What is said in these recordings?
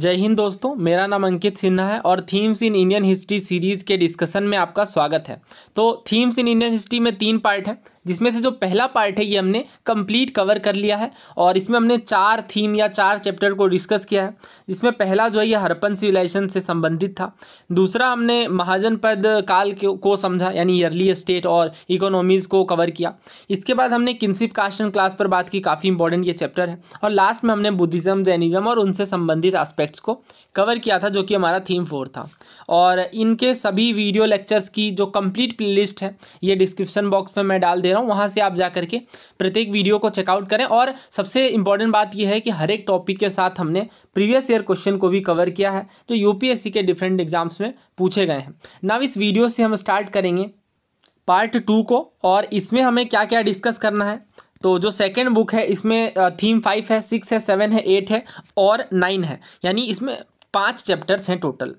जय हिंद दोस्तों मेरा नाम अंकित सिन्हा है और themes in Indian history series के डिस्कशन में आपका स्वागत है तो थीम्स इन इंडियन हिस्ट्री में तीन पार्ट है जिसमें से जो पहला पार्ट है ये हमने कंप्लीट कवर कर लिया है और इसमें हमने चार थीम या चार चैप्टर को डिस्कस किया है जिसमें पहला जो है ये हरपन सिविलाइजेशन से संबंधित था दूसरा हमने महाजन पद काल को समझा यानी अर्ली स्टेट और इकोनॉमीज़ को कवर किया इसके बाद हमने किन्सिप कास्टन क्लास पर बात की काफ़ी इंपॉर्टेंट ये चैप्टर है और लास्ट में हमने बुद्धिज़्म जैनिज़्म और उनसे संबंधित आस्पेक्ट्स को कवर किया था जो कि हमारा थीम फोर था और इनके सभी वीडियो लेक्चर्स की जो कम्प्लीट प्ले है ये डिस्क्रिप्शन बॉक्स में मैं डाल दे रहा हूँ वहाँ से आप जा करके प्रत्येक वीडियो को चेकआउट करें और सबसे इंपॉर्टेंट बात यह है कि हर एक टॉपिक के साथ हमने प्रीवियस ईयर क्वेश्चन को भी कवर किया है जो यूपीएससी के डिफरेंट एग्जाम्स में पूछे गए हैं नाव इस वीडियो से हम स्टार्ट करेंगे पार्ट टू को और इसमें हमें क्या क्या डिस्कस करना है तो जो सेकेंड बुक है इसमें थीम फाइव है सिक्स है सेवन है एट है और नाइन है यानी इसमें पाँच चैप्टर्स हैं टोटल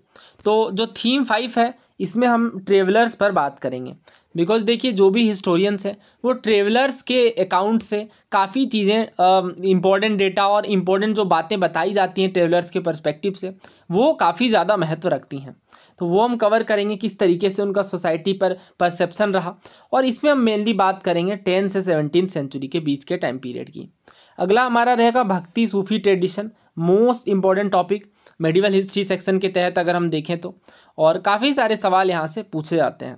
तो जो थीम फाइव है इसमें हम ट्रेवलर्स पर बात करेंगे बिकॉज देखिए जो भी हिस्टोरियंस हैं वो ट्रेवलर्स के अकाउंट से काफ़ी चीज़ें इंपॉर्टेंट डेटा और इम्पॉर्टेंट जो बातें बताई जाती हैं ट्रेवलर्स के परस्पेक्टिव से वो काफ़ी ज़्यादा महत्व रखती हैं तो वो हम कवर करेंगे किस तरीके से उनका सोसाइटी पर परसेप्शन रहा और इसमें हम मेनली बात करेंगे टेंथ से सेवनटीन सेंचुरी के बीच के टाइम पीरियड की अगला हमारा रहेगा Bhakti Sufi tradition most important topic medieval history section के तहत अगर हम देखें तो और काफ़ी सारे सवाल यहाँ से पूछे जाते हैं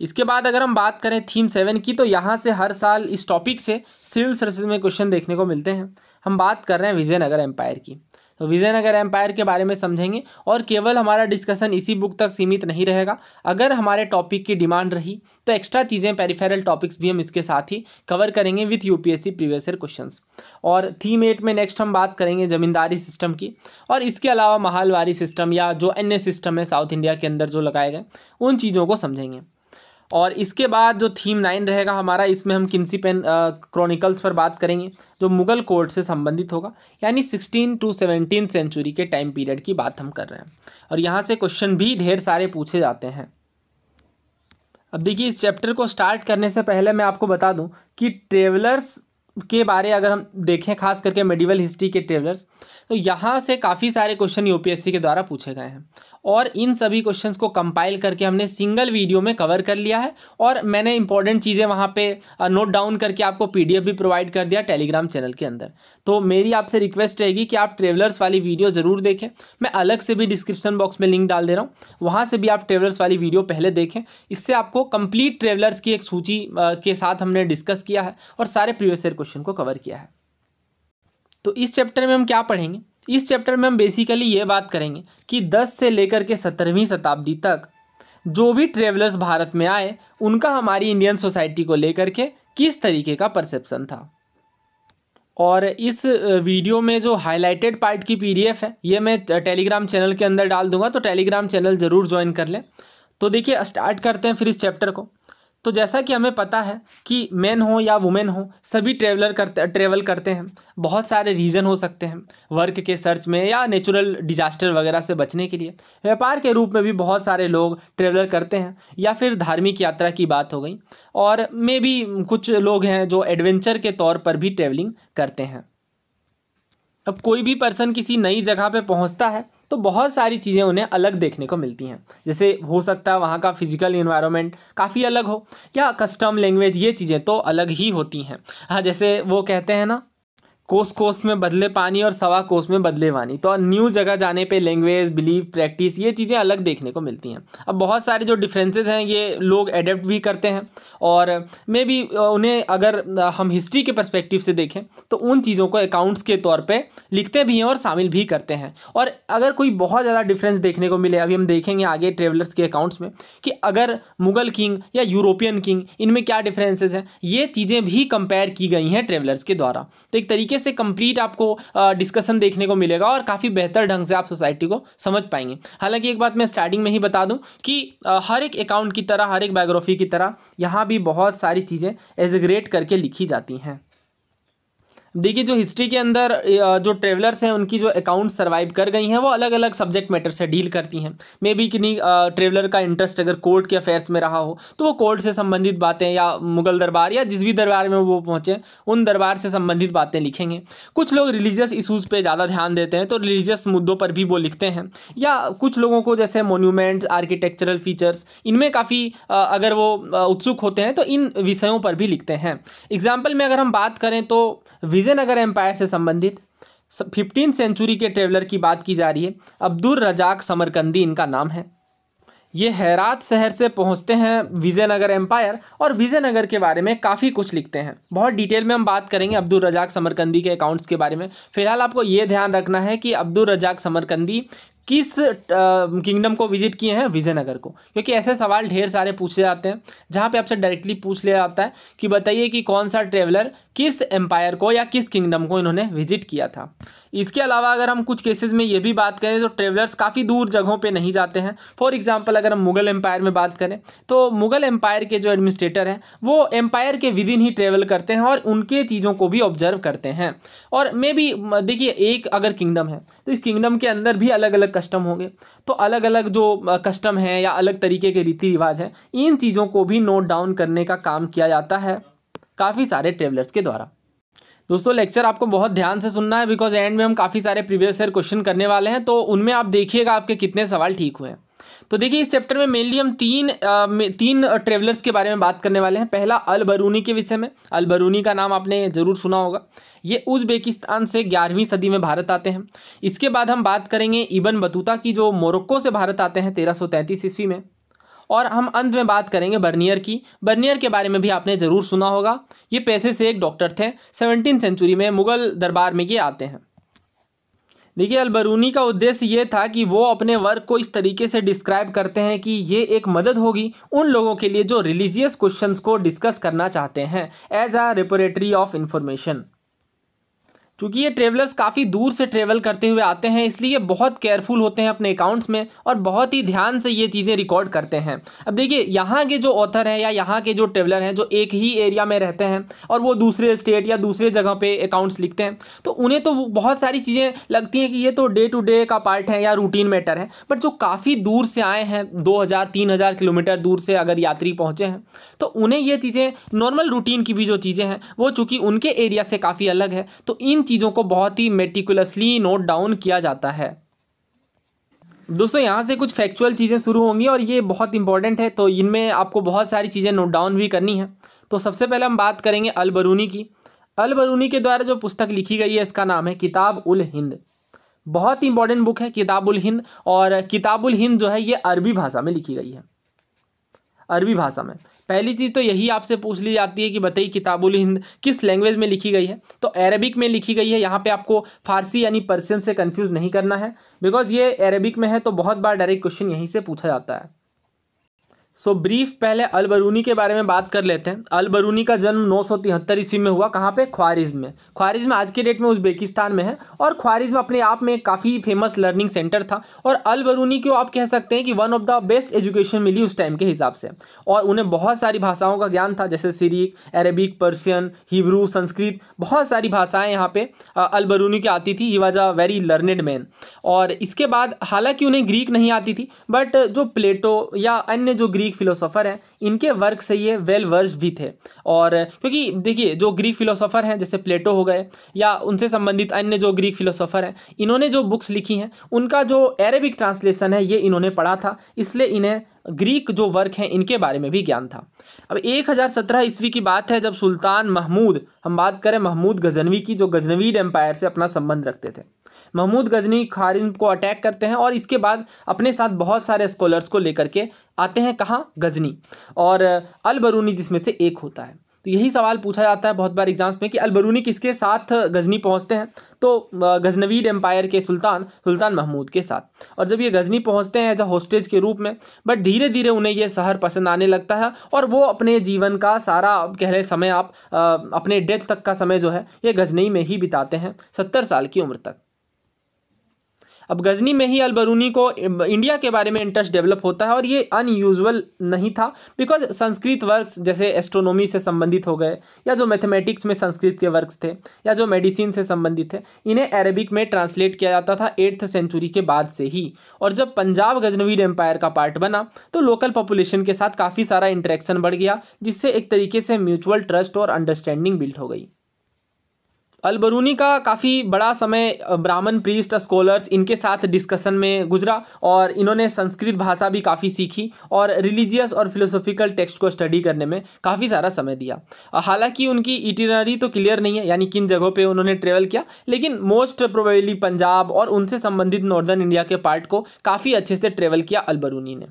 इसके बाद अगर हम बात करें थीम सेवन की तो यहाँ से हर साल इस टॉपिक से सिविल सर्विस में क्वेश्चन देखने को मिलते हैं हम बात कर रहे हैं विजयनगर एम्पायर की तो विजयनगर एम्पायर के बारे में समझेंगे और केवल हमारा डिस्कशन इसी बुक तक सीमित नहीं रहेगा अगर हमारे टॉपिक की डिमांड रही तो एक्स्ट्रा चीज़ें पेरिफेरल टॉपिक्स भी हम इसके साथ ही कवर करेंगे with UPSC previous year questions और थीम एट में नेक्स्ट हम बात करेंगे ज़मींदारी सिस्टम की और इसके अलावा महालवारी सिस्टम या जो अन्य सिस्टम है साउथ इंडिया के अंदर जो लगाए गए उन चीज़ों को समझेंगे और इसके बाद जो थीम नाइन रहेगा हमारा इसमें हम किन्सी पेन क्रॉनिकल्स पर बात करेंगे जो मुगल कोर्ट से संबंधित होगा यानी सिक्सटीन टू सेवनटीन सेंचुरी के टाइम पीरियड की बात हम कर रहे हैं और यहाँ से क्वेश्चन भी ढेर सारे पूछे जाते हैं अब देखिए इस चैप्टर को स्टार्ट करने से पहले मैं आपको बता दूँ कि ट्रेवलर्स के बारे अगर हम देखें खास करके मेडिवल हिस्ट्री के ट्रेवलर्स तो यहाँ से काफ़ी सारे क्वेश्चन यूपीएससी के द्वारा पूछे गए हैं और इन सभी क्वेश्चंस को कंपाइल करके हमने सिंगल वीडियो में कवर कर लिया है और मैंने इंपॉर्टेंट चीज़ें वहाँ पे नोट डाउन करके आपको पीडीएफ भी प्रोवाइड कर दिया टेलीग्राम चैनल के अंदर तो मेरी आपसे रिक्वेस्ट रहेगी कि आप ट्रेवलर्स वाली वीडियो ज़रूर देखें मैं अलग से भी डिस्क्रिप्शन बॉक्स में लिंक डाल दे रहा हूँ वहाँ से भी आप ट्रेवलर्स वाली वीडियो पहले देखें इससे आपको कंप्लीट ट्रेवलर्स की एक सूची के साथ हमने डिस्कस किया है और सारे प्रीवियस ईयर क्वेश्चन को कवर किया है तो इस चैप्टर में हम क्या पढ़ेंगे इस चैप्टर में हम बेसिकली ये बात करेंगे कि 10 से लेकर के सत्तरवीं शताब्दी तक जो भी ट्रेवलर्स भारत में आए उनका हमारी इंडियन सोसाइटी को लेकर के किस तरीके का परसेप्शन था और इस वीडियो में जो हाईलाइटेड पार्ट की पीडीएफ है ये मैं टेलीग्राम चैनल के अंदर डाल दूंगा तो टेलीग्राम चैनल ज़रूर ज्वाइन कर लें तो देखिए स्टार्ट करते हैं फिर इस चैप्टर को तो जैसा कि हमें पता है कि मेन हो या वुमेन हो सभी ट्रेवलर करते ट्रेवल करते हैं बहुत सारे रीज़न हो सकते हैं वर्क के सर्च में या नेचुरल डिजास्टर वगैरह से बचने के लिए व्यापार के रूप में भी बहुत सारे लोग ट्रेवलर करते हैं या फिर धार्मिक यात्रा की बात हो गई और मे भी कुछ लोग हैं जो एडवेंचर के तौर पर भी ट्रेवलिंग करते हैं अब कोई भी पर्सन किसी नई जगह पे पहुंचता है तो बहुत सारी चीज़ें उन्हें अलग देखने को मिलती हैं जैसे हो सकता है वहाँ का फिजिकल इन्वायरमेंट काफ़ी अलग हो या कस्टम लैंग्वेज ये चीज़ें तो अलग ही होती हैं हाँ जैसे वो कहते हैं ना कोस कोस में बदले पानी और सवा कोस में बदले पानी तो न्यू जगह जाने पे लैंग्वेज बिलीव प्रैक्टिस ये चीज़ें अलग देखने को मिलती हैं अब बहुत सारे जो डिफरेंसेस हैं ये लोग एडेप्ट भी करते हैं और मे भी उन्हें अगर हम हिस्ट्री के पर्सपेक्टिव से देखें तो उन चीज़ों को अकाउंट्स के तौर पर लिखते भी हैं और शामिल भी करते हैं और अगर कोई बहुत ज़्यादा डिफरेंस देखने को मिले अभी हम देखेंगे आगे ट्रेवलर्स के अकाउंट्स में कि अगर मुगल किंग या यूरोपियन किंग इनमें क्या डिफरेंसेज हैं ये चीज़ें भी कंपेयर की गई हैं ट्रेवलर्स के द्वारा तो एक तरीके तरीके से कंप्लीट आपको डिस्कशन देखने को मिलेगा और काफ़ी बेहतर ढंग से आप सोसाइटी को समझ पाएंगे हालांकि एक बात मैं स्टार्टिंग में ही बता दूं कि हर एक अकाउंट की तरह हर एक बायोग्राफी की तरह यहाँ भी बहुत सारी चीज़ें एजग्रेट करके लिखी जाती हैं देखिए जो हिस्ट्री के अंदर जो ट्रेवलर्स हैं उनकी जो अकाउंट सर्वाइव कर गई हैं वो अलग अलग सब्जेक्ट मैटर से डील करती हैं मे बी किन्हीं ट्रेवलर का इंटरेस्ट अगर कोर्ट के अफेयर्स में रहा हो तो वो कोर्ट से संबंधित बातें या मुगल दरबार या जिस भी दरबार में वो पहुँचे उन दरबार से संबंधित बातें लिखेंगे कुछ लोग रिलीजियस इशूज़ पर ज़्यादा ध्यान देते हैं तो रिलीजियस मुद्दों पर भी वो लिखते हैं या कुछ लोगों को जैसे मोन्यूमेंट्स आर्किटेक्चरल फीचर्स इनमें काफ़ी अगर वो उत्सुक होते हैं तो इन विषयों पर भी लिखते हैं एग्जाम्पल में अगर हम बात करें तो विजयनगर एम्पायर से संबंधित फिफ्टीन सेंचुरी के ट्रेवलर की बात की जा रही है अब्दुल रजाक समरकंदी इनका नाम है ये हैरात शहर से पहुंचते हैं विजयनगर एम्पायर और विजयनगर के बारे में काफ़ी कुछ लिखते हैं बहुत डिटेल में हम बात करेंगे अब्दुल रजाक समरकंदी के अकाउंट्स के बारे में फिलहाल आपको ये ध्यान रखना है कि अब्दुल रजाक समरकंदी किस किंगडम को विजिट किए हैं विजयनगर को क्योंकि ऐसे सवाल ढेर सारे पूछे जाते हैं जहाँ पे आपसे डायरेक्टली पूछ लिया जाता है कि बताइए कि कौन सा ट्रेवलर किस एम्पायर को या किस किंगडम को इन्होंने विजिट किया था इसके अलावा अगर हम कुछ केसेस में ये भी बात करें तो ट्रेवलर्स काफ़ी दूर जगहों पे नहीं जाते हैं फॉर एग्जांपल अगर हम मुगल एम्पायर में बात करें तो मुगल एम्पायर के जो एडमिनिस्ट्रेटर हैं वो एम्पायर के विद इन ही ट्रेवल करते हैं और उनके चीज़ों को भी ऑब्जर्व करते हैं और मे भी देखिए एक अगर किंगडम है तो इस किंगडम के अंदर भी अलग अलग कस्टम होंगे तो अलग अलग जो कस्टम हैं या अलग तरीके के रीति रिवाज हैं इन चीज़ों को भी नोट डाउन करने का काम किया जाता है काफ़ी सारे ट्रेवलर्स के द्वारा दोस्तों लेक्चर आपको बहुत ध्यान से सुनना है बिकॉज एंड में हम काफ़ी सारे प्रीवियस ईयर क्वेश्चन करने वाले हैं तो उनमें आप देखिएगा आपके कितने सवाल ठीक हुए हैं तो देखिए इस चैप्टर में मेनली हम तीन आ, तीन ट्रेवलर्स के बारे में बात करने वाले हैं पहला अल बरूनी के विषय में अल बरूनी का नाम आपने ज़रूर सुना होगा ये उज्बेकिस्तान से ग्यारहवीं सदी में भारत आते हैं इसके बाद हम बात करेंगे इबन बतूता की जो मोरक्को से भारत आते हैं तेरह ईस्वी में और हम अंत में बात करेंगे बर्नियर की बर्नियर के बारे में भी आपने ज़रूर सुना होगा ये पैसे से एक डॉक्टर थे सेवनटीन सेंचुरी में मुग़ल दरबार में ये आते हैं देखिए अलबरूनी का उद्देश्य ये था कि वो अपने वर्क को इस तरीके से डिस्क्राइब करते हैं कि ये एक मदद होगी उन लोगों के लिए जो रिलीजियस क्वेश्चंस को डिस्कस करना चाहते हैं as a repository of information चूँकि ये ट्रेवलर्स काफ़ी दूर से ट्रेवल करते हुए आते हैं इसलिए बहुत केयरफुल होते हैं अपने अकाउंट्स में और बहुत ही ध्यान से ये चीज़ें रिकॉर्ड करते हैं अब देखिए यहाँ के जो ऑथर हैं या यहाँ के जो ट्रेवलर हैं जो एक ही एरिया में रहते हैं और वो दूसरे स्टेट या दूसरे जगह पर अकाउंट्स लिखते हैं तो उन्हें तो बहुत सारी चीज़ें लगती हैं कि ये तो डे टू डे का पार्ट है या रूटीन मैटर है बट जो काफ़ी दूर से आए हैं दो हज़ार किलोमीटर दूर से अगर यात्री पहुँचे हैं तो उन्हें ये चीज़ें नॉर्मल रूटीन की भी जो चीज़ें हैं वो चूँकि उनके एरिया से काफ़ी अलग है तो इन चीज़ों को बहुत ही मेटिकुलसली नोट डाउन किया जाता है दोस्तों यहाँ से कुछ फैक्चुअल चीज़ें शुरू होंगी और ये बहुत इंपॉर्टेंट है तो इनमें आपको बहुत सारी चीज़ें नोट डाउन भी करनी है तो सबसे पहले हम बात करेंगे अलबरूनी की अल बरूनी के द्वारा जो पुस्तक लिखी गई है इसका नाम है किताब उल हिंद बहुत इंपॉर्टेंट बुक है किताब उल हिंद और किताब उल हिंद जो है ये अरबी भाषा में लिखी गई है अरबी भाषा में पहली चीज़ तो यही आपसे पूछ ली जाती है कि बताइए किताबुल हिंद किस लैंग्वेज में लिखी गई है तो अरबिक में लिखी गई है यहाँ पे आपको फारसी यानी पर्सियन से कन्फ्यूज़ नहीं करना है बिकॉज ये अरबिक में है तो बहुत बार डायरेक्ट क्वेश्चन यहीं से पूछा जाता है सो ब्रीफ पहले अलबरूनी के बारे में बात कर लेते हैं अलबरूनी का जन्म नौ सौ तिहत्तर ईस्वी में हुआ कहाँ पे ख्वारिज में ख्वारिज में आज के डेट में उज्बेकिस्तान में है और ख्वारिज में अपने आप में काफ़ी फेमस लर्निंग सेंटर था और अलबरूनी को आप कह सकते हैं कि one of the best education मिली उस टाइम के हिसाब से और उन्हें बहुत सारी भाषाओं का ज्ञान था जैसे Syriac Arabic Persian Hebrew Sanskrit बहुत सारी भाषाएँ यहाँ पर अलबरूनी की आती थी he was a very learned man और इसके बाद हालांकि उन्हें ग्रीक नहीं आती थी बट जो प्लेटो या अन्य जो ग्रीक ग्रीक फिलोसोफर हैं इनके वर्क से ये वेल वर्ज भी थे और क्योंकि देखिए जो ग्रीक फिलोसोफर हैं जैसे प्लेटो हो गए या उनसे संबंधित अन्य जो ग्रीक फिलोसोफर हैं इन्होंने जो बुक्स लिखी हैं उनका जो अरेबिक ट्रांसलेशन है ये इन्होंने पढ़ा था इसलिए इन्हें ग्रीक जो वर्क हैं इनके बारे में भी ज्ञान था अब 1017 ईस्वी की बात है जब सुल्तान महमूद हम बात करें महमूद गजनवी की जो गजनवीड एम्पायर से अपना संबंध रखते थे महमूद गजनी खारिज को अटैक करते हैं और इसके बाद अपने साथ बहुत सारे स्कॉलर्स को लेकर के आते हैं कहाँ गजनी और अलबरूनी जिसमें से एक होता है तो यही सवाल पूछा जाता है बहुत बार एग्जाम्स में कि अलबरूनी किसके साथ गजनी पहुंचते हैं तो गजनवीद एम्पायर के सुल्तान सुल्तान महमूद के साथ और जब ये गजनी पहुंचते हैं एज अ होस्टेज के रूप में बट धीरे धीरे उन्हें ये शहर पसंद आने लगता है और वो अपने जीवन का सारा कह रहे समय आप अपने डेथ तक का समय जो है ये गजनी में ही बिताते हैं सत्तर साल की उम्र तक अब गजनी में ही अलबरूनी को इंडिया के बारे में इंटरेस्ट डेवलप होता है और ये अनयूजल नहीं था बिकॉज संस्कृत वर्क्स जैसे एस्ट्रोनॉमी से संबंधित हो गए या जो मैथमेटिक्स में संस्कृत के वर्क्स थे या जो मेडिसिन से संबंधित थे इन्हें अरेबिक में ट्रांसलेट किया जाता था एट्थ सेंचुरी के बाद से ही और जब पंजाब गजनवीर एम्पायर का पार्ट बना तो लोकल पॉपुलेशन के साथ काफ़ी सारा इंटरेक्शन बढ़ गया जिससे एक तरीके से म्यूचुअल ट्रस्ट और अंडरस्टैंडिंग बिल्ड हो गई अलबरूनी का काफ़ी बड़ा समय ब्राह्मण प्रीस्ट स्कॉलर्स इनके साथ डिस्कशन में गुजरा और इन्होंने संस्कृत भाषा भी काफ़ी सीखी और रिलीजियस और फिलोसॉफिकल टेक्स्ट को स्टडी करने में काफ़ी सारा समय दिया हालांकि उनकी इटिनरी तो क्लियर नहीं है यानी किन जगहों पे उन्होंने ट्रेवल किया लेकिन मोस्ट प्रोबेबली पंजाब और उनसे संबंधित नॉर्दर्न इंडिया के पार्ट को काफ़ी अच्छे से ट्रेवल किया अलबरूनी ने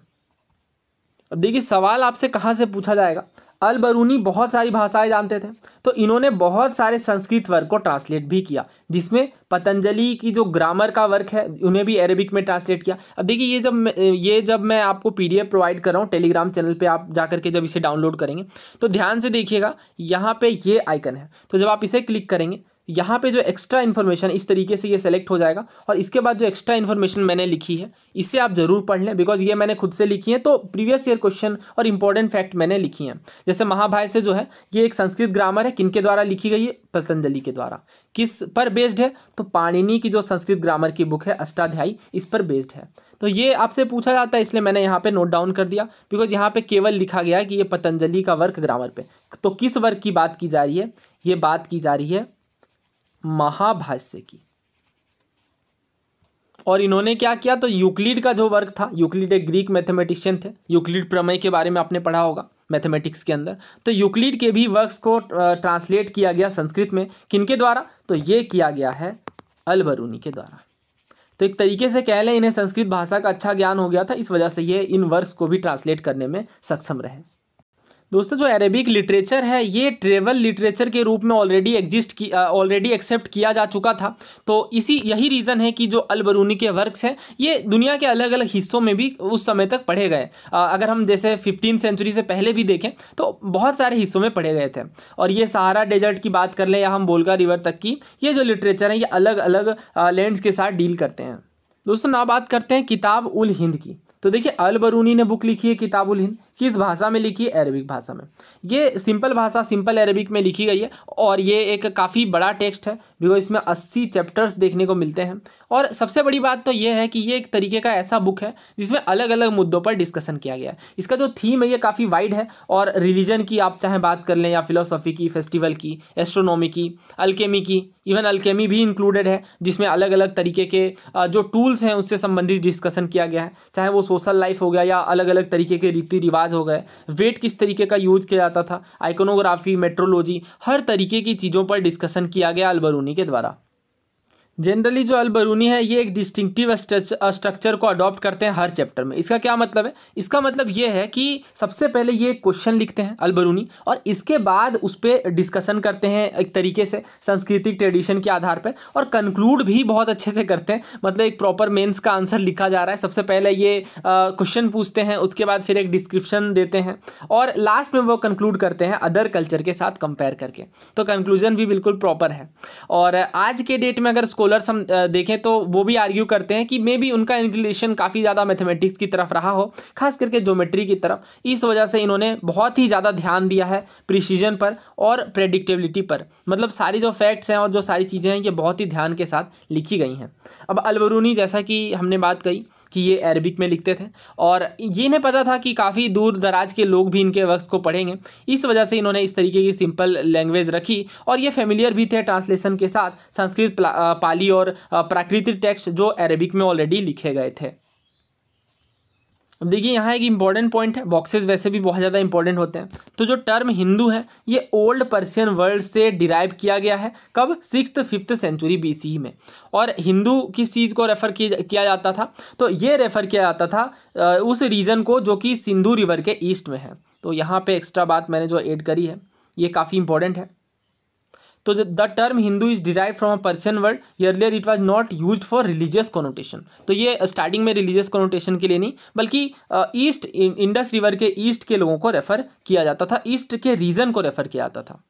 अब देखिए सवाल आपसे कहाँ से पूछा जाएगा अलबरूनी बहुत सारी भाषाएं जानते थे तो इन्होंने बहुत सारे संस्कृत वर्क को ट्रांसलेट भी किया जिसमें पतंजलि की जो ग्रामर का वर्क है उन्हें भी अरेबिक में ट्रांसलेट किया अब देखिए ये जब ये जब मैं आपको पीडीएफ प्रोवाइड कर रहा हूँ टेलीग्राम चैनल पे आप जा करके जब इसे डाउनलोड करेंगे तो ध्यान से देखिएगा यहाँ पर ये आइकन है तो जब आप इसे क्लिक करेंगे यहाँ पे जो एक्स्ट्रा इन्फॉर्मेशन इस तरीके से ये सेलेक्ट हो जाएगा और इसके बाद जो एक्स्ट्रा इन्फॉर्मेशन मैंने लिखी है इसे आप जरूर पढ़ लें बिकॉज ये मैंने खुद से लिखी है तो प्रीवियस ईयर क्वेश्चन और इंपॉर्टेंट फैक्ट मैंने लिखी हैं जैसे महाभाय से जो है ये एक संस्कृत ग्रामर है किनके द्वारा लिखी गई है पतंजलि के द्वारा किस पर बेस्ड है तो पाणिनि की जो संस्कृत ग्रामर की बुक है अष्टाध्यायी इस पर बेस्ड है तो ये आपसे पूछा जाता है इसलिए मैंने यहाँ पे नोट डाउन कर दिया बिकॉज यहाँ पे केवल लिखा गया है कि ये पतंजलि का वर्क ग्रामर पे तो किस वर्क की बात की जा रही है ये बात की जा रही है महाभाष्य की और इन्होंने क्या किया तो यूक्लिड का जो वर्क था यूक्लिड एक ग्रीक मैथमेटिशियन थे यूक्लिड प्रमेय के बारे में आपने पढ़ा होगा मैथमेटिक्स के अंदर तो यूक्लिड के भी वर्क्स को ट्रांसलेट किया गया संस्कृत में किनके द्वारा तो ये किया गया है अलबरूनी के द्वारा तो एक तरीके से कह लें इन्हें संस्कृत भाषा का अच्छा ज्ञान हो गया था इस वजह से ये इन वर्क्स को भी ट्रांसलेट करने में सक्षम रहे दोस्तों जो अरेबिक लिटरेचर है ये ट्रेवल लिटरेचर के रूप में ऑलरेडी एग्जिस्ट की ऑलरेडी एक्सेप्ट किया जा चुका था तो इसी यही रीज़न है कि जो अलबरूनी के वर्क्स हैं ये दुनिया के अलग अलग हिस्सों में भी उस समय तक पढ़े गए अगर हम जैसे फिफ्टीन सेंचुरी से पहले भी देखें तो बहुत सारे हिस्सों में पढ़े गए थे और ये सहारा डेजर्ट की बात कर लें या हम बोलगा रिवर तक की ये जो लिटरेचर है ये अलग अलग लैंड्स के साथ डील करते हैं दोस्तों ना बात करते हैं किताब उल हिंद की तो देखिए अलबरूनी ने बुक लिखी है किताब उल हिंद किस भाषा में लिखी है अरबिक भाषा में ये सिंपल भाषा सिंपल अरबिक में लिखी गई है और ये एक काफ़ी बड़ा टेक्स्ट है बिकॉज इसमें अस्सी चैप्टर्स देखने को मिलते हैं और सबसे बड़ी बात तो ये है कि ये एक तरीके का ऐसा बुक है जिसमें अलग अलग मुद्दों पर डिस्कशन किया गया है इसका जो थीम है ये काफ़ी वाइड है और रिलीजन की आप चाहे बात कर लें या फिलोसॉफी की फेस्टिवल की एस्ट्रोनॉमी की अल्केमी की इवन अल्केमी भी इंक्लूडेड है जिसमें अलग अलग तरीके के जो टूल्स हैं उससे संबंधित डिस्कशन किया गया है चाहे वो सोशल लाइफ हो गया या अलग अलग तरीके के रीति रिवाज अंदाज हो गए वेट किस तरीके का यूज किया जाता था आइकोनोग्राफी मेट्रोलॉजी हर तरीके की चीज़ों पर डिस्कशन किया गया अलबरूनी के द्वारा जनरली जो अलबरूनी है ये एक डिस्टिंक्टिव स्ट्रक्चर को अडॉप्ट करते हैं हर चैप्टर में इसका क्या मतलब है इसका मतलब ये है कि सबसे पहले ये क्वेश्चन लिखते हैं अलबरूनी और इसके बाद उस पर डिस्कशन करते हैं एक तरीके से सांस्कृतिक ट्रेडिशन के आधार पर और कंक्लूड भी बहुत अच्छे से करते हैं मतलब एक प्रॉपर मेन्स का आंसर लिखा जा रहा है सबसे पहले ये क्वेश्चन पूछते हैं उसके बाद फिर एक डिस्क्रिप्शन देते हैं और लास्ट में वो कंक्लूड करते हैं अदर कल्चर के साथ कंपेयर करके तो कंक्लूजन भी बिल्कुल प्रॉपर है और आज के डेट में अगर स्कोर स्कॉलर्स हम देखें तो वो भी आर्ग्यू करते हैं कि मे बी उनका इंक्लिनेशन काफ़ी ज़्यादा मैथमेटिक्स की तरफ रहा हो खास करके ज्योमेट्री की तरफ इस वजह से इन्होंने बहुत ही ज़्यादा ध्यान दिया है प्रिसीजन पर और प्रेडिक्टेबिलिटी पर मतलब सारी जो फैक्ट्स हैं और जो सारी चीज़ें हैं ये बहुत ही ध्यान के साथ लिखी गई हैं अब अलबरूनी जैसा कि हमने बात कही कि ये अरबिक में लिखते थे और ये इन्हें पता था कि काफ़ी दूर दराज के लोग भी इनके वक्स को पढ़ेंगे इस वजह से इन्होंने इस तरीके की सिंपल लैंग्वेज रखी और ये फेमिलियर भी थे ट्रांसलेशन के साथ संस्कृत पाली और प्राकृतिक टेक्स्ट जो अरबिक में ऑलरेडी लिखे गए थे अब देखिए यहाँ एक इंपॉर्टेंट पॉइंट है बॉक्सेस वैसे भी बहुत ज़्यादा इंपॉर्टेंट होते हैं तो जो टर्म हिंदू है ये ओल्ड पर्सियन वर्ल्ड से डिराइव किया गया है कब सिक्स फिफ्थ सेंचुरी सी में और हिंदू किस चीज़ को रेफ़र किया जाता था तो ये रेफ़र किया जाता था उस रीजन को जो कि सिंधु रिवर के ईस्ट में है तो यहाँ पर एक्स्ट्रा बात मैंने जो एड करी है ये काफ़ी इंपॉर्टेंट है तो the term Hindu is derive from a Persian word earlier it was not use for religious connotation तो ये स्टार्टिंग में रिलीजियस कॉनोटेशन के लिए नहीं बल्कि ईस्ट इंडस रिवर के ईस्ट के लोगों को रेफर किया जाता था ईस्ट के रीजन को रेफर किया जाता था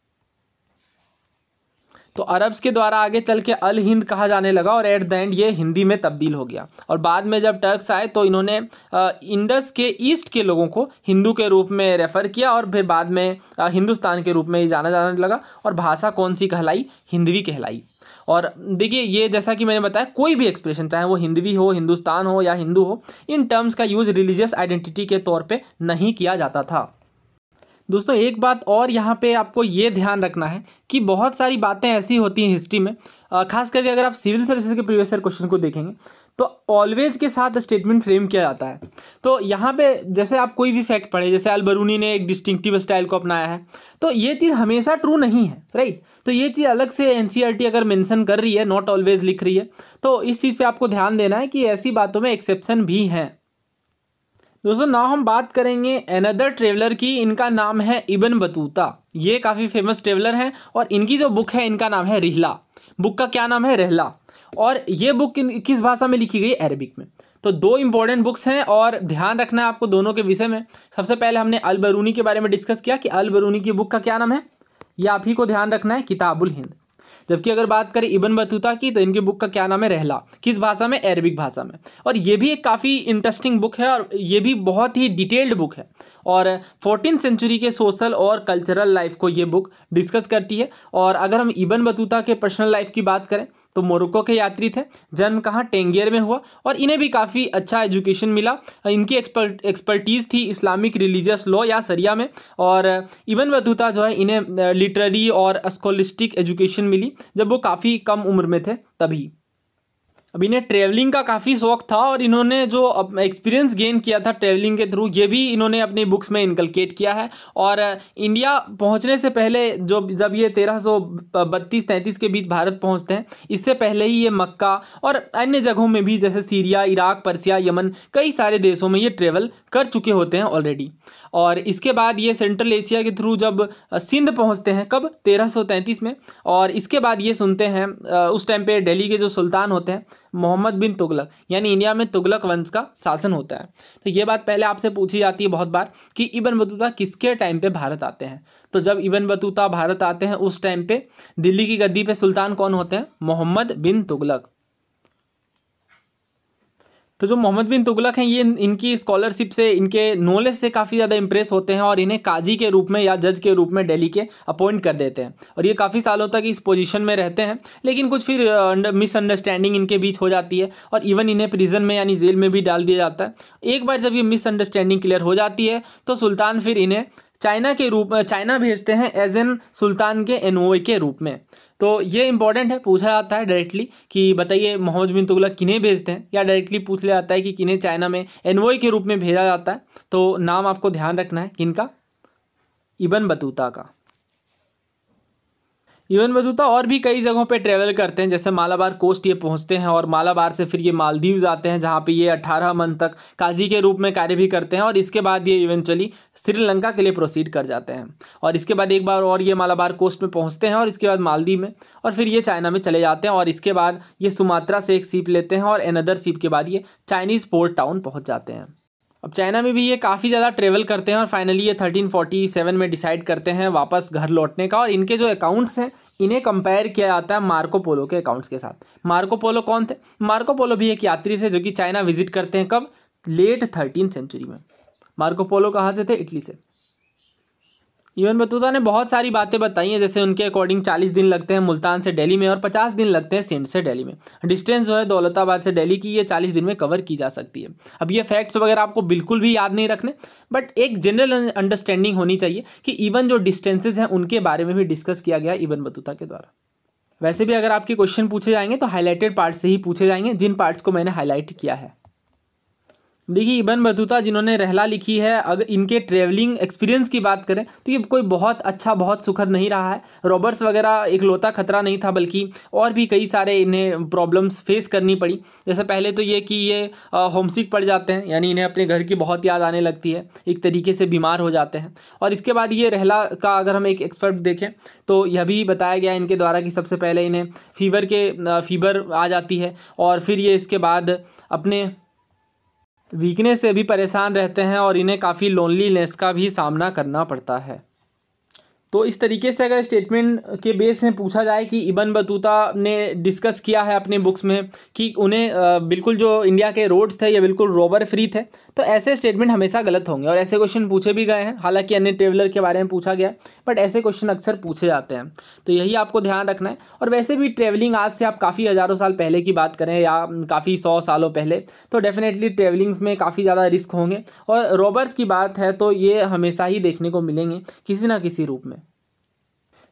तो अरब्स के द्वारा आगे चल के अल हिंद कहा जाने लगा और एट द एंड ये हिंदी में तब्दील हो गया और बाद में जब टर्क्स आए तो इन्होंने इंडस के ईस्ट के लोगों को हिंदू के रूप में रेफ़र किया और फिर बाद में हिंदुस्तान के रूप में ये जाना जाने लगा और भाषा कौन सी कहलाई हिंदवी कहलाई और देखिए ये जैसा कि मैंने बताया कोई भी एक्सप्रेशन चाहे वो हिंदवी हो हिंदुस्तान हो या हिंदू हो इन टर्म्स का यूज़ रिलीजियस आइडेंटिटी के तौर पर नहीं किया जाता था दोस्तों एक बात और यहाँ पे आपको ये ध्यान रखना है कि बहुत सारी बातें ऐसी होती हैं हिस्ट्री में खास करके अगर आप सिविल सर्विसेज के प्रीवियस ईयर क्वेश्चन को देखेंगे तो ऑलवेज के साथ स्टेटमेंट फ्रेम किया जाता है तो यहाँ पे जैसे आप कोई भी फैक्ट पढ़ें जैसे अलबरूनी ने एक डिस्टिंक्टिव स्टाइल को अपनाया है तो ये चीज़ हमेशा ट्रू नहीं है राइट तो ये चीज़ अलग से एन e अगर मैंसन कर रही है नॉट ऑलवेज लिख रही है तो इस चीज़ पर आपको ध्यान देना है कि ऐसी बातों में एक्सेप्शन भी हैं दोस्तों ना हम बात करेंगे अनदर ट्रेवलर की इनका नाम है इबन बतूता ये काफ़ी फेमस ट्रेवलर हैं और इनकी जो बुक है इनका नाम है रिहला बुक का क्या नाम है रहला और ये बुक किस भाषा में लिखी गई अरबिक में तो दो इम्पॉर्टेंट बुक्स हैं और ध्यान रखना है आपको दोनों के विषय में सबसे पहले हमने अलबरूनी के बारे में डिस्कस किया कि अलबरूनी की बुक का क्या नाम है या आप ही को ध्यान रखना है किताबुल हिंद जबकि अगर बात करें इबन बतूता की तो इनकी बुक का क्या नाम है रहला किस भाषा में अरबिक भाषा में और ये भी एक काफ़ी इंटरेस्टिंग बुक है और ये भी बहुत ही डिटेल्ड बुक है और फोर्टीन सेंचुरी के सोशल और कल्चरल लाइफ को ये बुक डिस्कस करती है और अगर हम इबन बतूता के पर्सनल लाइफ की बात करें तो मोरक्को के यात्री थे जन्म कहाँ टेंगियर में हुआ और इन्हें भी काफ़ी अच्छा एजुकेशन मिला इनकी एक्सपर्ट एक्सपर्टीज़ थी इस्लामिक रिलीजियस लॉ या सरिया में और इवन बतूता जो है इन्हें लिटरेरी और स्कॉलिस्टिक एजुकेशन मिली जब वो काफ़ी कम उम्र में थे तभी अब इन्हें ट्रैवलिंग का काफ़ी शौक था और इन्होंने जो एक्सपीरियंस गेन किया था ट्रैवलिंग के थ्रू ये भी इन्होंने अपनी बुक्स में इनकलकेट किया है और इंडिया पहुंचने से पहले जो जब ये तेरह सौ बत्तीस तैंतीस के बीच भारत पहुंचते हैं इससे पहले ही ये मक्का और अन्य जगहों में भी जैसे सीरिया इराक परसिया यमन कई सारे देशों में ये ट्रेवल कर चुके होते हैं ऑलरेडी और इसके बाद ये सेंट्रल एशिया के थ्रू जब सिंध पहुँचते हैं कब तेरह में और इसके बाद ये सुनते हैं उस टाइम पर डेली के जो सुल्तान होते हैं मोहम्मद बिन तुगलक यानी इंडिया में तुगलक वंश का शासन होता है तो ये बात पहले आपसे पूछी जाती है बहुत बार कि इबन बतूता किसके टाइम पे भारत आते हैं तो जब इबन बतूता भारत आते हैं उस टाइम पे दिल्ली की गद्दी पे सुल्तान कौन होते हैं मोहम्मद बिन तुगलक तो जो मोहम्मद बिन तुगलक हैं ये इनकी स्कॉलरशिप से इनके नॉलेज से काफ़ी ज़्यादा इंप्रेस होते हैं और इन्हें काजी के रूप में या जज के रूप में दिल्ली के अपॉइंट कर देते हैं और ये काफ़ी सालों तक इस पोजीशन में रहते हैं लेकिन कुछ फिर मिसअंडरस्टैंडिंग इनके बीच हो जाती है और इवन इन्हें प्रिजन में यानी जेल में भी डाल दिया जाता है एक बार जब ये मिसअंडरस्टैंडिंग क्लियर हो जाती है तो सुल्तान फिर इन्हें चाइना के रूप चाइना भेजते हैं एज एन सुल्तान के एनओए के रूप में तो ये इंपॉर्टेंट है पूछा जाता है डायरेक्टली कि बताइए मोहम्मद बिन तुगलक किन्हें भेजते हैं या डायरेक्टली पूछ लिया जाता है कि किन्हें चाइना में एनवॉय के रूप में भेजा जाता है तो नाम आपको ध्यान रखना है किन का इबन बतूता का इवन बतूता और भी कई जगहों पे ट्रैवल करते हैं जैसे मालाबार कोस्ट ये पहुंचते हैं और मालाबार से फिर ये मालदीव्स आते हैं जहाँ पे ये अट्ठारह मंथ तक काजी के रूप में कार्य भी करते हैं और इसके बाद ये इवेंचुअली श्रीलंका के लिए प्रोसीड कर जाते हैं और इसके बाद एक बार और ये मालाबार कोस्ट में पहुँचते हैं और इसके बाद मालदीव में और फिर ये चाइना में चले जाते हैं और इसके बाद ये सुमात्रा से एक सीप लेते हैं और एनदर सीप के बाद ये चाइनीज़ पोर्ट टाउन पहुँच जाते हैं अब चाइना में भी ये काफ़ी ज़्यादा ट्रेवल करते हैं और फाइनली ये थर्टीन फोर्टी सेवन में डिसाइड करते हैं वापस घर लौटने का और इनके जो अकाउंट्स हैं इन्हें कंपेयर किया जाता है मार्को पोलो के अकाउंट्स के साथ मार्को पोलो कौन थे मार्को पोलो भी एक यात्री थे जो कि चाइना विजिट करते हैं कब लेट थर्टीन सेंचुरी में मार्को पोलो कहाँ से थे इटली से इवन बतूता ने बहुत सारी बातें बताई हैं जैसे उनके अकॉर्डिंग चालीस दिन लगते हैं मुल्तान से दिल्ली में और पचास दिन लगते हैं सिंध से दिल्ली में डिस्टेंस जो है दौलताबाद से दिल्ली की ये चालीस दिन में कवर की जा सकती है अब ये फैक्ट्स वगैरह आपको बिल्कुल भी याद नहीं रखने बट एक जनरल अंडरस्टैंडिंग होनी चाहिए कि इवन जो डिस्टेंसेज हैं उनके बारे में भी डिस्कस किया गया इवन बतूता के द्वारा वैसे भी अगर आपके क्वेश्चन पूछे जाएंगे तो हाईलाइटेड पार्ट से ही पूछे जाएंगे जिन पार्ट्स को मैंने हाईलाइट किया है देखिए इबन बतूता जिन्होंने रहला लिखी है अगर इनके ट्रेवलिंग एक्सपीरियंस की बात करें तो ये कोई बहुत अच्छा बहुत सुखद नहीं रहा है रॉबर्ट्स वगैरह एक लौता खतरा नहीं था बल्कि और भी कई सारे इन्हें प्रॉब्लम्स फेस करनी पड़ी जैसे पहले तो ये कि ये होमसिक पड़ जाते हैं यानी इन्हें अपने घर की बहुत याद आने लगती है एक तरीके से बीमार हो जाते हैं और इसके बाद ये रहला का अगर हम एक एक्सपर्ट देखें तो यह भी बताया गया इनके द्वारा कि सबसे पहले इन्हें फीवर के फीवर आ जाती है और फिर ये इसके बाद अपने वीकनेस से भी परेशान रहते हैं और इन्हें काफ़ी लोनलीनेस का भी सामना करना पड़ता है तो इस तरीके से अगर स्टेटमेंट के बेस में पूछा जाए कि इबन बतूता ने डिस्कस किया है अपने बुक्स में कि उन्हें बिल्कुल जो इंडिया के रोड्स थे ये बिल्कुल रोबर फ्री थे तो ऐसे स्टेटमेंट हमेशा गलत होंगे और ऐसे क्वेश्चन पूछे भी गए हैं हालांकि अन्य ट्रेवलर के बारे में पूछा गया बट ऐसे क्वेश्चन अक्सर पूछे जाते हैं तो यही आपको ध्यान रखना है और वैसे भी ट्रेवलिंग आज से आप काफ़ी हज़ारों साल पहले की बात करें या काफ़ी सौ सालों पहले तो डेफिनेटली ट्रेवलिंग्स में काफ़ी ज़्यादा रिस्क होंगे और रोबर्स की बात है तो ये हमेशा ही देखने को मिलेंगे किसी ना किसी रूप में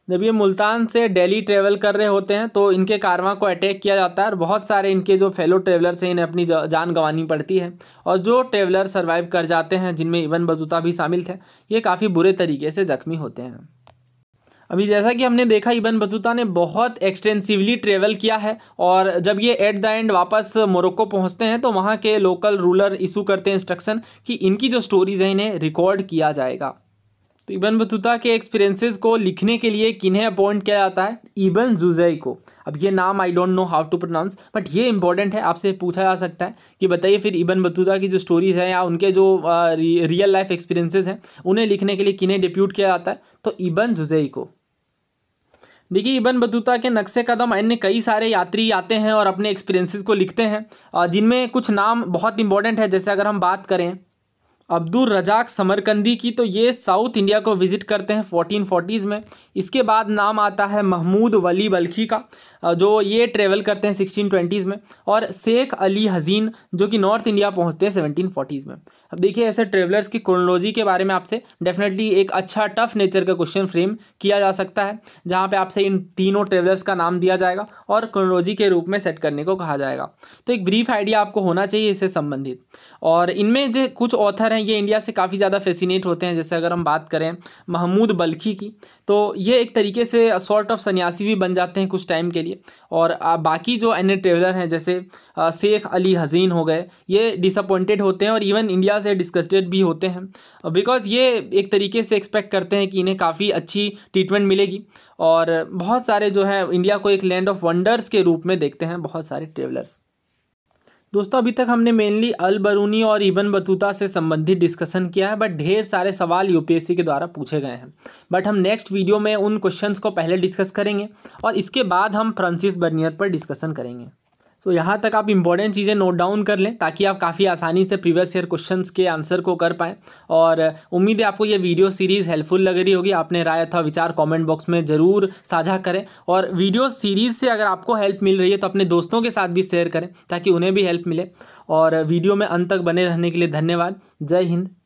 जब ये मुल्तान से दिल्ली ट्रेवल कर रहे होते हैं तो इनके कारवां को अटैक किया जाता है और बहुत सारे इनके जो फेलो ट्रेवलर्स हैं इन्हें अपनी जान गंवानी पड़ती है और जो ट्रेवलर सर्वाइव कर जाते हैं जिनमें इवन बतूता भी शामिल थे ये काफ़ी बुरे तरीके से ज़ख्मी होते हैं अभी जैसा कि हमने देखा इबन बतूता ने बहुत एक्सटेंसिवली ट्रेवल किया है और जब ये एट द एंड वापस मोरक्को पहुंचते हैं तो वहाँ के लोकल रूलर इशू करते हैं इंस्ट्रक्शन कि इनकी जो स्टोरीज़ हैं इन्हें रिकॉर्ड किया जाएगा तो इबन बतूता के एक्सपीरियंसेस को लिखने के लिए किन्हें अपॉइंट किया जाता है इबन जुजई को अब ये नाम I don't know how to pronounce but ये इंपॉर्टेंट है आपसे पूछा जा सकता है कि बताइए फिर इबन बतूता की जो स्टोरीज़ हैं या उनके जो रियल लाइफ एक्सपीरियंसेस हैं उन्हें लिखने के लिए किन्हें डिप्यूट किया जाता है तो इबन जुजई को देखिए इबन बतूता के नक्शे कदम अन्य कई सारे यात्री आते हैं और अपने एक्सपीरियंसिस को लिखते हैं जिनमें कुछ नाम बहुत इंपॉर्टेंट है जैसे अगर हम बात करें अब्दुल रजाक समरकंदी की तो ये साउथ इंडिया को विजिट करते हैं फोर्टीन फोर्टीज़ में इसके बाद नाम आता है महमूद वली बल्खी का जो ये ट्रेवल करते हैं सिक्सटीन ट्वेंटीज़ में और शेख अली हजीन जो कि नॉर्थ इंडिया पहुंचते हैं सेवनटीन फोर्टीज़ में अब देखिए ऐसे ट्रेवलर्स की क्रोनोलॉजी के बारे में आपसे डेफिनेटली एक अच्छा टफ नेचर का क्वेश्चन फ्रेम किया जा सकता है जहाँ पर आपसे इन तीनों ट्रेवलर्स का नाम दिया जाएगा और क्रोनोलॉजी के रूप में सेट करने को कहा जाएगा तो एक ब्रीफ आइडिया आपको होना चाहिए इससे संबंधित और इनमें जो कुछ ऑथर हैं ये इंडिया से काफ़ी ज़्यादा फैसिनेट होते हैं जैसे अगर हम बात करें महमूद बल्खी की तो ये एक तरीके से सॉर्ट ऑफ सन्यासी भी बन जाते हैं कुछ टाइम के लिए और बाकी जो अन्य ट्रेवलर हैं जैसे शेख अली हजीन हो गए ये डिसअपॉइंटेड होते हैं और इवन इंडिया से डिस्कस्टेड भी होते हैं बिकॉज ये एक तरीके से एक्सपेक्ट करते हैं कि इन्हें काफ़ी अच्छी ट्रीटमेंट मिलेगी और बहुत सारे जो है इंडिया को एक लैंड ऑफ वंडर्स के रूप में देखते हैं बहुत सारे ट्रेवलर्स दोस्तों अभी तक हमने मेनली अल बरूनी और इबन बतूता से संबंधित डिस्कशन किया है बट ढेर सारे सवाल यूपीएससी के द्वारा पूछे गए हैं बट हम नेक्स्ट वीडियो में उन क्वेश्चंस को पहले डिस्कस करेंगे और इसके बाद हम फ्रांसिस बर्नियर पर डिस्कशन करेंगे तो यहाँ तक आप इंपॉर्टेंट चीज़ें नोट डाउन कर लें ताकि आप काफ़ी आसानी से प्रीवियस ईयर क्वेश्चंस के आंसर को कर पाएँ और उम्मीद है आपको ये वीडियो सीरीज़ हेल्पफुल लग रही होगी आपने राय अथवा विचार कमेंट बॉक्स में ज़रूर साझा करें और वीडियो सीरीज़ से अगर आपको हेल्प मिल रही है तो अपने दोस्तों के साथ भी शेयर करें ताकि उन्हें भी हेल्प मिले और वीडियो में अंत तक बने रहने के लिए धन्यवाद जय हिंद